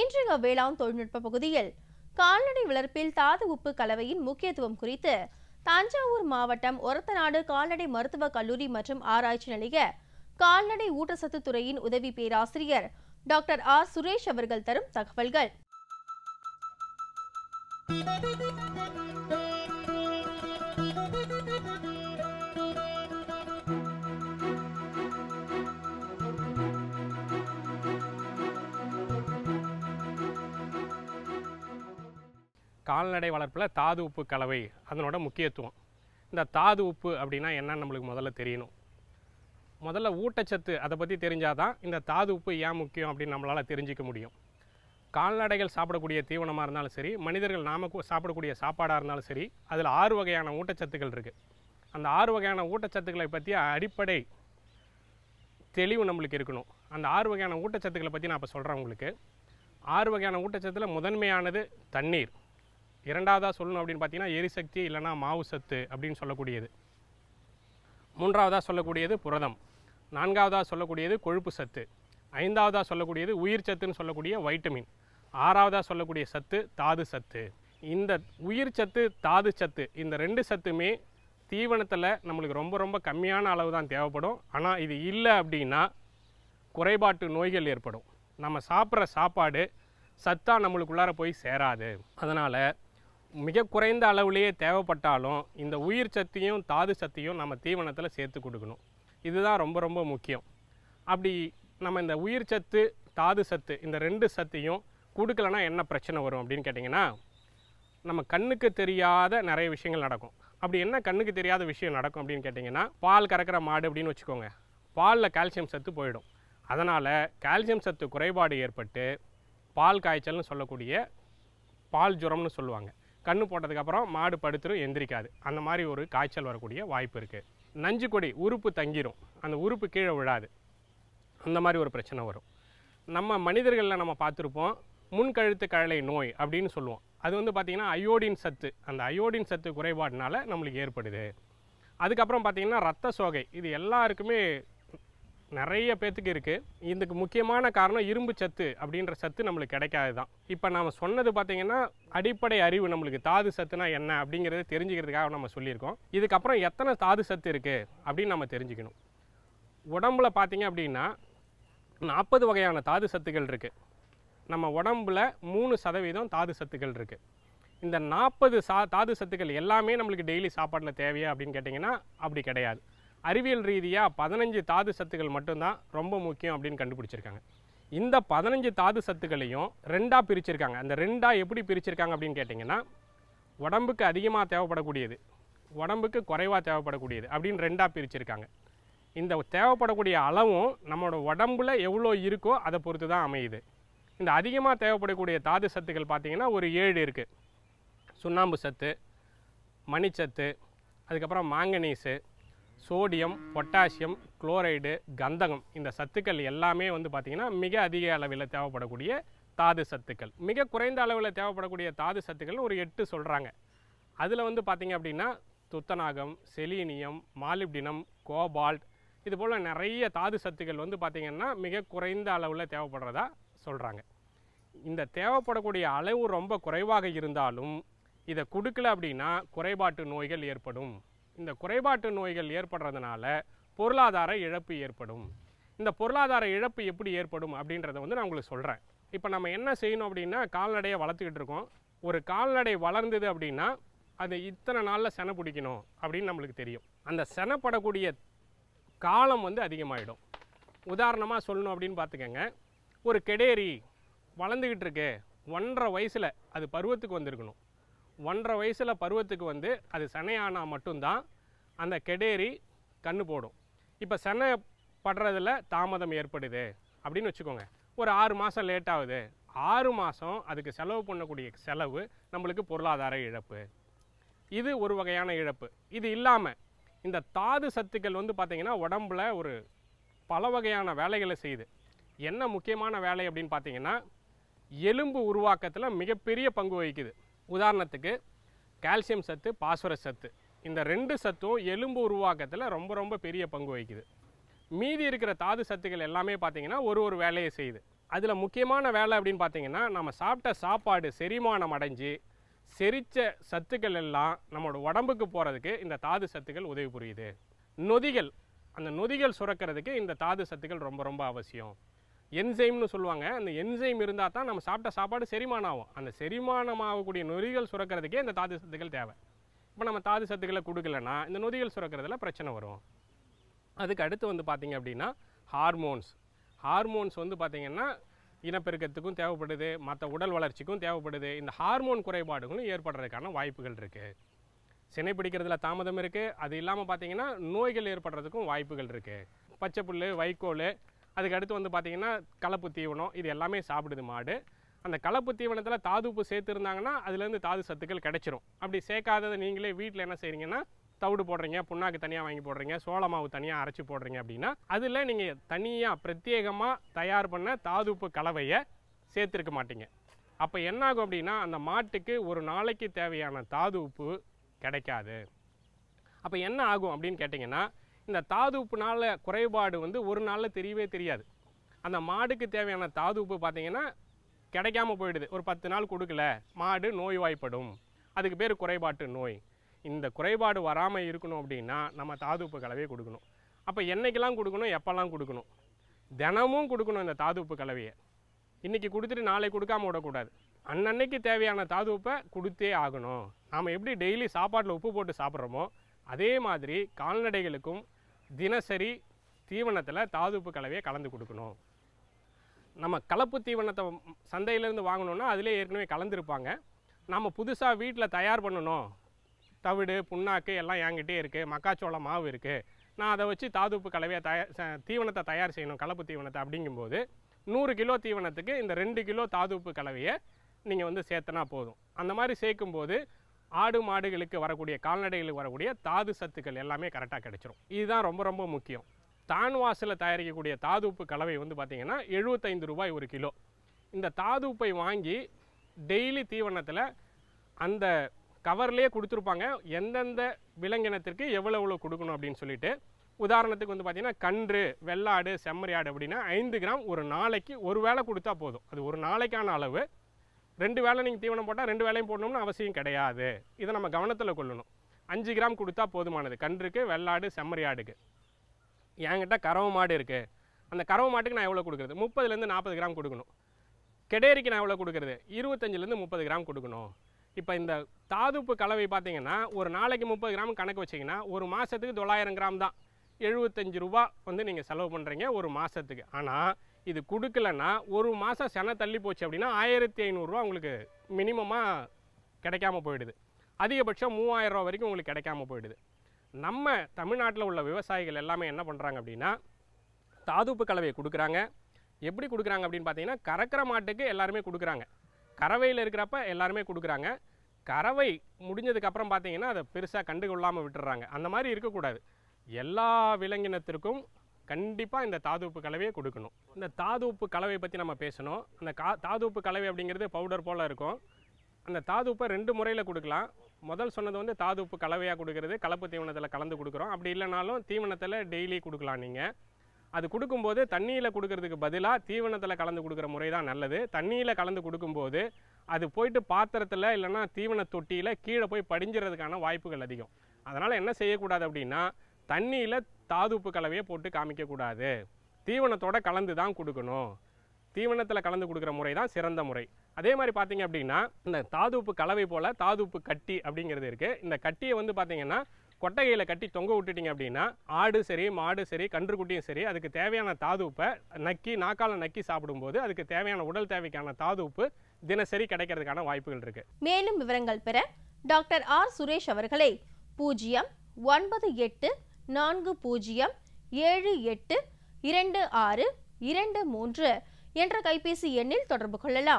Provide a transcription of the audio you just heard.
இன்றைய வேளாண் தொழில்நுட்ப பகுதியில் கால்நடை வளர்ப்பில் தாது உப்பு கலவையின் முக்கியத்துவம் குறித்து தஞ்சாவூர் மாவட்டம் ஒரத்தநாடு கால்நடை மருத்துவக் கல்லூரி மற்றும் ஆராய்ச்சி நிலைய கால்நடை ஊட்டச்சத்து துறையின் உதவி பேராசிரியர் டாக்டர் ஆர் சுரேஷ் அவர்கள் தரும் தகவல்கள் Thank you. கால்நடை வளர்ப்பில் தாது உப்பு கலவை அதனோட முக்கியத்துவம் இந்த தாது உப்பு அப்படின்னா என்னன்னு நம்மளுக்கு முதல்ல தெரியணும் முதல்ல ஊட்டச்சத்து அதை பற்றி தெரிஞ்சால் இந்த தாது உப்பு ஏன் முக்கியம் அப்படின்னு நம்மளால் தெரிஞ்சிக்க முடியும் கால்நடைகள் சாப்பிடக்கூடிய தீவனமாக இருந்தாலும் சரி மனிதர்கள் நாம் சாப்பிடக்கூடிய சாப்பாடாக இருந்தாலும் சரி அதில் ஆறு வகையான ஊட்டச்சத்துக்கள் இருக்குது அந்த ஆறு வகையான ஊட்டச்சத்துக்களை பற்றி அடிப்படை தெளிவு நம்மளுக்கு இருக்கணும் அந்த ஆறு வகையான ஊட்டச்சத்துக்களை பற்றி நான் இப்போ சொல்கிறேன் உங்களுக்கு ஆறு வகையான ஊட்டச்சத்தில் முதன்மையானது தண்ணீர் இரண்டாவதாக சொல்லணும் அப்படின்னு பார்த்தீங்கன்னா எரிசக்தி இல்லைனா மாவு சத்து அப்படின்னு சொல்லக்கூடியது மூன்றாவதாக சொல்லக்கூடியது புரதம் நான்காவதாக சொல்லக்கூடியது கொழுப்பு சத்து ஐந்தாவதாக சொல்லக்கூடியது உயிர் சத்துன்னு சொல்லக்கூடிய வைட்டமின் ஆறாவதாக சொல்லக்கூடிய சத்து தாது சத்து இந்த உயிர் சத்து தாது சத்து இந்த ரெண்டு சத்துமே தீவனத்தில் நம்மளுக்கு ரொம்ப ரொம்ப கம்மியான அளவு தான் தேவைப்படும் ஆனால் இது இல்லை அப்படின்னா குறைபாட்டு நோய்கள் ஏற்படும் நம்ம சாப்பிட்ற சாப்பாடு சத்தாக நம்மளுக்குள்ளார போய் சேராது அதனால் மிக குறைந்த அளவுலேயே தேவைப்பட்டாலும் இந்த உயிர் சத்தியும் தாது சத்தியும் நம்ம தீவனத்தில் சேர்த்து கொடுக்கணும் இதுதான் ரொம்ப ரொம்ப முக்கியம் அப்படி நம்ம இந்த உயிர் சத்து தாது சத்து இந்த ரெண்டு சத்தியும் கொடுக்கலன்னா என்ன பிரச்சனை வரும் அப்படின்னு கேட்டிங்கன்னா நம்ம கண்ணுக்கு தெரியாத நிறைய விஷயங்கள் நடக்கும் அப்படி என்ன கண்ணுக்கு தெரியாத விஷயம் நடக்கும் அப்படின்னு கேட்டிங்கன்னா பால் கறக்கிற மாடு அப்படின்னு வச்சுக்கோங்க பாலில் கால்சியம் சத்து போயிடும் அதனால் கால்சியம் சத்து குறைபாடு ஏற்பட்டு பால் காய்ச்சல்னு சொல்லக்கூடிய பால் ஜுரம்னு சொல்லுவாங்க கன்று போட்டதுக்கப்புறம் மாடு படுத்துரும் எந்திரிக்காது அந்த மாதிரி ஒரு காய்ச்சல் வரக்கூடிய வாய்ப்பு இருக்குது நஞ்சு கொடி உறுப்பு தங்கிரும் அந்த உறுப்பு கீழே விழாது அந்த மாதிரி ஒரு பிரச்சனை வரும் நம்ம மனிதர்களில் நம்ம பார்த்துருப்போம் முன்கழுத்து கழலை நோய் அப்படின்னு சொல்லுவோம் அது வந்து பார்த்திங்கன்னா அயோடின் சத்து அந்த அயோடின் சத்து குறைபாடுனால நம்மளுக்கு ஏற்படுது அதுக்கப்புறம் பார்த்திங்கன்னா ரத்த சோகை இது எல்லாருக்குமே நிறைய பேத்துக்கு இருக்குது இதுக்கு முக்கியமான காரணம் இரும்பு சத்து அப்படின்ற சத்து நம்மளுக்கு கிடைக்காது தான் இப்போ நாம் சொன்னது பார்த்தீங்கன்னா அடிப்படை அறிவு நம்மளுக்கு தாது சத்துனா என்ன அப்படிங்கிறத தெரிஞ்சுக்கிறதுக்காக நம்ம சொல்லியிருக்கோம் இதுக்கப்புறம் எத்தனை தாது சத்து இருக்குது அப்படின்னு நம்ம தெரிஞ்சுக்கணும் உடம்புல பார்த்தீங்க அப்படின்னா நாற்பது வகையான தாது சத்துக்கள் இருக்குது நம்ம உடம்புல மூணு சதவீதம் தாது சத்துக்கள் இருக்குது இந்த நாற்பது சா தாது சத்துக்கள் எல்லாமே நம்மளுக்கு டெய்லி சாப்பாட்டில் தேவையா அப்படின்னு கேட்டிங்கன்னா அப்படி கிடையாது அறிவியல் ரீதியாக பதினஞ்சு தாது சத்துக்கள் மட்டும்தான் ரொம்ப முக்கியம் அப்படின்னு கண்டுபிடிச்சிருக்காங்க இந்த பதினஞ்சு தாது சத்துக்களையும் ரெண்டாக பிரிச்சிருக்காங்க அந்த ரெண்டாக எப்படி பிரிச்சிருக்காங்க அப்படின்னு கேட்டிங்கன்னா உடம்புக்கு அதிகமாக தேவைப்படக்கூடியது உடம்புக்கு குறைவாக தேவைப்படக்கூடியது அப்படின்னு ரெண்டாக பிரிச்சிருக்காங்க இந்த தேவைப்படக்கூடிய அளவும் நம்மளோட உடம்புல எவ்வளோ இருக்கோ அதை பொறுத்து தான் அமையுது இந்த அதிகமாக தேவைப்படக்கூடிய தாது சத்துக்கள் பார்த்திங்கன்னா ஒரு ஏழு இருக்குது சுண்ணாம்பு சத்து மணிச்சத்து அதுக்கப்புறம் மாங்கனீஸு சோடியம் பொட்டாசியம் குளோரைடு கந்தகம் இந்த சத்துக்கள் எல்லாமே வந்து பார்த்திங்கன்னா மிக அதிக அளவில் தேவைப்படக்கூடிய தாது சத்துக்கள் மிக குறைந்த அளவில் தேவைப்படக்கூடிய தாது சத்துக்கள் ஒரு எட்டு சொல்கிறாங்க அதில் வந்து பார்த்திங்க அப்படின்னா துத்தநாகம் செலீனியம் மாலிப்டினம் கோபால்ட் இது போல் நிறைய தாது சத்துக்கள் வந்து பார்த்திங்கன்னா மிக குறைந்த அளவில் தேவைப்படுறதா சொல்கிறாங்க இந்த தேவைப்படக்கூடிய அளவு ரொம்ப குறைவாக இருந்தாலும் இதை கொடுக்கல அப்படின்னா குறைபாட்டு நோய்கள் ஏற்படும் இந்த குறைபாட்டு நோய்கள் ஏற்படுறதுனால பொருளாதார இழப்பு ஏற்படும் இந்த பொருளாதார இழப்பு எப்படி ஏற்படும் அப்படின்றத வந்து நான் உங்களுக்கு சொல்கிறேன் இப்போ நம்ம என்ன செய்யணும் அப்படின்னா கால்நடையை வளர்த்துக்கிட்டு இருக்கோம் ஒரு கால்நடை வளர்ந்தது அப்படின்னா அது இத்தனை நாளில் செனை பிடிக்கணும் அப்படின்னு நம்மளுக்கு தெரியும் அந்த செனைப்படக்கூடிய காலம் வந்து அதிகமாகிடும் உதாரணமாக சொல்லணும் அப்படின்னு பார்த்துக்கோங்க ஒரு கெடேரி வளர்ந்துக்கிட்டு இருக்கு ஒன்றரை வயசில் அது பருவத்துக்கு வந்திருக்கணும் ஒன்றரை வயசில் பருவத்துக்கு வந்து அது சனையானால் மட்டும்தான் அந்த கெடேரி கன்று போடும் இப்போ சென்னை படுறதில் தாமதம் ஏற்படுது அப்படின்னு வச்சுக்கோங்க ஒரு ஆறு மாதம் லேட் ஆகுது ஆறு மாதம் அதுக்கு செலவு பண்ணக்கூடிய செலவு நம்மளுக்கு பொருளாதார இழப்பு இது ஒரு வகையான இழப்பு இது இல்லாமல் இந்த தாது சத்துக்கள் வந்து பார்த்திங்கன்னா உடம்பில் ஒரு பல வகையான வேலைகளை செய்யுது என்ன முக்கியமான வேலை அப்படின்னு பார்த்தீங்கன்னா எலும்பு உருவாக்கத்தில் மிகப்பெரிய பங்கு வகிக்குது உதாரணத்துக்கு கால்சியம் சத்து பாஸ்வரஸ் சத்து இந்த ரெண்டு சத்தும் எலும்பு உருவாக்கத்தில் ரொம்ப ரொம்ப பெரிய பங்கு வகிக்குது மீதி இருக்கிற தாது சத்துக்கள் எல்லாமே பார்த்திங்கன்னா ஒரு ஒரு வேலையை செய்யுது அதில் முக்கியமான வேலை அப்படின்னு பார்த்திங்கன்னா நம்ம சாப்பிட்ட சாப்பாடு செரிமானம் அடைஞ்சு செரித்த சத்துக்கள் எல்லாம் நம்மளோட உடம்புக்கு போகிறதுக்கு இந்த தாது சத்துக்கள் உதவி புரியுது நொதிகள் அந்த நொதிகள் சுரக்கிறதுக்கு இந்த தாது சத்துக்கள் ரொம்ப ரொம்ப அவசியம் என்சைம்னு சொல்லுவாங்க அந்த என்சைம் இருந்தால் தான் நம்ம சாப்பிட்ட சாப்பாடு செரிமானம் ஆகும் அந்த செரிமானம் ஆகக்கூடிய நொதிகள் சுரக்கிறதுக்கே இந்த தாது சத்துக்கள் தேவை இப்போ நம்ம தாது சத்துக்களை கொடுக்கலன்னா இந்த நொதிகள் சுரக்கிறதுல பிரச்சனை வரும் அதுக்கு அடுத்து வந்து பார்த்திங்க அப்படின்னா ஹார்மோன்ஸ் ஹார்மோன்ஸ் வந்து பார்த்திங்கன்னா இனப்பெருக்கத்துக்கும் தேவைப்படுது மற்ற உடல் வளர்ச்சிக்கும் தேவைப்படுது இந்த ஹார்மோன் குறைபாடுகளும் ஏற்படுறதுக்கான வாய்ப்புகள் இருக்குது சினை பிடிக்கிறதுல தாமதம் இருக்குது அது இல்லாமல் பார்த்திங்கன்னா நோய்கள் ஏற்படுறதுக்கும் வாய்ப்புகள் இருக்குது பச்சை புல் வைக்கோல் அதுக்கு அடுத்து வந்து பார்த்திங்கன்னா கலப்பு தீவனம் இது எல்லாமே சாப்பிடுது மாடு அந்த கலப்பு தீவனத்தில் தாது உப்பு சேர்த்துருந்தாங்கன்னா அதுலேருந்து தாது சத்துக்கள் கிடச்சிரும் அப்படி சேர்க்காததை நீங்களே வீட்டில் என்ன செய்கிறீங்கன்னா தவிடு போடுறீங்க புண்ணாக்கு தனியாக வாங்கி போடுறீங்க சோள மாவு தனியாக அரைச்சி போடுறீங்க அப்படின்னா அதில் நீங்கள் தனியாக பிரத்யேகமாக தயார் பண்ண தாதுப்பு கலவையை சேர்த்துருக்க மாட்டீங்க அப்போ என்னாகும் அப்படின்னா அந்த மாட்டுக்கு ஒரு நாளைக்கு தேவையான தாது உப்பு கிடைக்காது அப்போ என்ன ஆகும் அப்படின்னு கேட்டிங்கன்னா இந்த தாது உப்புனால குறைபாடு வந்து ஒரு நாளில் தெரியவே தெரியாது அந்த மாடுக்கு தேவையான தாது உப்பு பார்த்திங்கன்னா கிடைக்காம போயிடுது ஒரு பத்து நாள் கொடுக்கல மாடு நோய்வாய்ப்படும் அதுக்கு பேர் குறைபாட்டு நோய் இந்த குறைபாடு வராமல் இருக்கணும் அப்படின்னா நம்ம தாதுப்பு கலவையை கொடுக்கணும் அப்போ என்றைக்கெல்லாம் கொடுக்கணும் எப்போல்லாம் கொடுக்கணும் தினமும் கொடுக்கணும் இந்த தாதுப்பு கலவையை இன்றைக்கி கொடுத்துட்டு நாளை கொடுக்காம விடக்கூடாது அன்னன்னைக்கு தேவையான தாதுப்பை கொடுத்தே ஆகணும் நாம் எப்படி டெய்லி சாப்பாட்டில் உப்பு போட்டு சாப்பிட்றோமோ அதே மாதிரி கால்நடைகளுக்கும் தினசரி தீவனத்தில் தாதுப்பு கலவையை கலந்து கொடுக்கணும் நம்ம கலப்பு தீவனத்தை சந்தையிலேருந்து வாங்கினோன்னா அதிலே ஏற்கனவே கலந்துருப்பாங்க நம்ம புதுசாக வீட்டில் தயார் பண்ணணும் தவிடு புண்ணாக்கு எல்லாம் என்கிட்டே இருக்குது மக்காச்சோள மாவு இருக்குது நான் அதை வச்சு தாதுப்பு கலவையை தயார் தீவனத்தை தயார் செய்யணும் கலப்பு தீவனத்தை அப்படிங்கும்போது நூறு கிலோ தீவனத்துக்கு இந்த ரெண்டு கிலோ தாதுப்பு கலவையை நீங்கள் வந்து சேர்த்தனா போதும் அந்த மாதிரி சேர்க்கும்போது ஆடு மாடுகளுக்கு வரக்கூடிய கால்நடைகளுக்கு வரக்கூடிய தாது சத்துக்கள் எல்லாமே கரெக்டாக கிடச்சிரும் இதுதான் ரொம்ப ரொம்ப முக்கியம் தான் தயாரிக்கக்கூடிய தாதுப்பு கலவை வந்து பார்த்திங்கன்னா எழுபத்தைந்து ரூபாய் ஒரு கிலோ இந்த தாதுப்பை வாங்கி டெய்லி தீவனத்தில் அந்த கவர்லேயே கொடுத்துருப்பாங்க எந்தெந்த விலங்கினத்திற்கு எவ்வளோ எவ்வளோ கொடுக்கணும் அப்படின்னு சொல்லிட்டு உதாரணத்துக்கு வந்து பார்த்திங்கன்னா கன்று வெள்ளாடு செம்மறி ஆடு அப்படின்னா ஐந்து கிராம் ஒரு நாளைக்கு ஒரு வேளை கொடுத்தா போதும் அது ஒரு நாளைக்கான அளவு ரெண்டு வேளை நீங்கள் தீவனம் போட்டால் ரெண்டு வேலையும் போடணும்னு அவசியம் கிடையாது இதை நம்ம கவனத்தில் கொள்ளணும் அஞ்சு கிராம் கொடுத்தா போதுமானது கன்றுக்கு வெள்ளாடு செம்மறி ஆடுக்கு என்கிட்ட கறவை மாடு இருக்குது அந்த கறவை மாட்டுக்கு நான் எவ்வளோ கொடுக்குறது முப்பதுலேருந்து நாற்பது கிராம் கொடுக்கணும் கெடேரிக்கு நான் எவ்வளோ கொடுக்குறது இருபத்தஞ்சிலேருந்து முப்பது கிராம் கொடுக்கணும் இப்போ இந்த தாதுப்பு கலவை பார்த்திங்கன்னா ஒரு நாளைக்கு முப்பது கிராம் கணக்கு வச்சிங்கன்னா ஒரு மாதத்துக்கு தொள்ளாயிரம் கிராம் தான் எழுபத்தஞ்சு ரூபா வந்து நீங்கள் செலவு பண்ணுறீங்க ஒரு மாதத்துக்கு ஆனால் இது கொடுக்கலன்னா ஒரு மாதம் சென தள்ளி போச்சு அப்படின்னா ஆயிரத்தி ஐநூறுரூவா உங்களுக்கு மினிமமாக கிடைக்காம போயிடுது அதிகபட்சம் மூவாயிரரூவா வரைக்கும் உங்களுக்கு கிடைக்காம போயிடுது நம்ம தமிழ்நாட்டில் உள்ள விவசாயிகள் எல்லாமே என்ன பண்ணுறாங்க அப்படின்னா தாதுப்பு கலவையை கொடுக்குறாங்க எப்படி கொடுக்குறாங்க அப்படின்னு பார்த்தீங்கன்னா கறக்கிற மாட்டுக்கு எல்லாருமே கொடுக்குறாங்க கறவையில் இருக்கிறப்ப எல்லாருமே கொடுக்குறாங்க கறவை முடிஞ்சதுக்கப்புறம் பார்த்தீங்கன்னா அதை பெருசாக கண்டுகொள்ளாமல் விட்டுறாங்க அந்த மாதிரி இருக்கக்கூடாது எல்லா விலங்கினத்திற்கும் கண்டிப்பாக இந்த தாதுப்பு கலவையை கொடுக்கணும் இந்த தாதுப்பு கலவையை பற்றி நம்ம பேசணும் அந்த கா தாதுப்பு கலவை அப்படிங்கிறது பவுடர் போல் இருக்கும் அந்த தாதுப்பை ரெண்டு முறையில் கொடுக்கலாம் முதல் சொன்னது வந்து தாது உப்பு கலவையாக கொடுக்கறது கலப்பு தீவனத்தில் கலந்து கொடுக்குறோம் அப்படி இல்லைனாலும் தீவனத்தில் டெய்லி கொடுக்கலாம் நீங்கள் அது கொடுக்கும்போது தண்ணியில் கொடுக்கறதுக்கு பதிலாக தீவனத்தில் கலந்து கொடுக்குற முறை தான் நல்லது தண்ணியில் கலந்து கொடுக்கும்போது அது போயிட்டு பாத்திரத்தில் இல்லைனா தீவன தொட்டியில் கீழே போய் படிஞ்சிறதுக்கான வாய்ப்புகள் அதிகம் அதனால் என்ன செய்யக்கூடாது அப்படின்னா தண்ணியில் தாது உப்பு கலவையை போட்டு காமிக்கக்கூடாது தீவனத்தோட கலந்து தான் கொடுக்கணும் தீவனத்தில் கலந்து கொடுக்குற முறை தான் சிறந்த முறை அதே மாதிரி பார்த்தீங்க அப்படின்னா இந்த தாதுப்பு கலவை போல் தாதுப்பு கட்டி அப்படிங்கிறது இருக்குது இந்த கட்டியை வந்து பார்த்தீங்கன்னா கொட்டகையில் கட்டி தொங்க விட்டுட்டிங்க அப்படின்னா ஆடு சரி மாடு சரி கன்றுக்குட்டியும் சரி அதுக்கு தேவையான தாதுப்பை நக்கி நாக்கால நக்கி சாப்பிடும்போது அதுக்கு தேவையான உடல் தேவைக்கான தாதுப்பு தினசரி கிடைக்கிறதுக்கான வாய்ப்புகள் இருக்குது மேலும் விவரங்கள் பெற டாக்டர் ஆர் சுரேஷ் அவர்களை பூஜ்ஜியம் ஒன்பது எட்டு நான்கு பூஜ்ஜியம் ஏழு எட்டு இரண்டு ஆறு இரண்டு மூன்று என்ற கைபேசி எண்ணில் தொடர்பு கொள்ளலாம்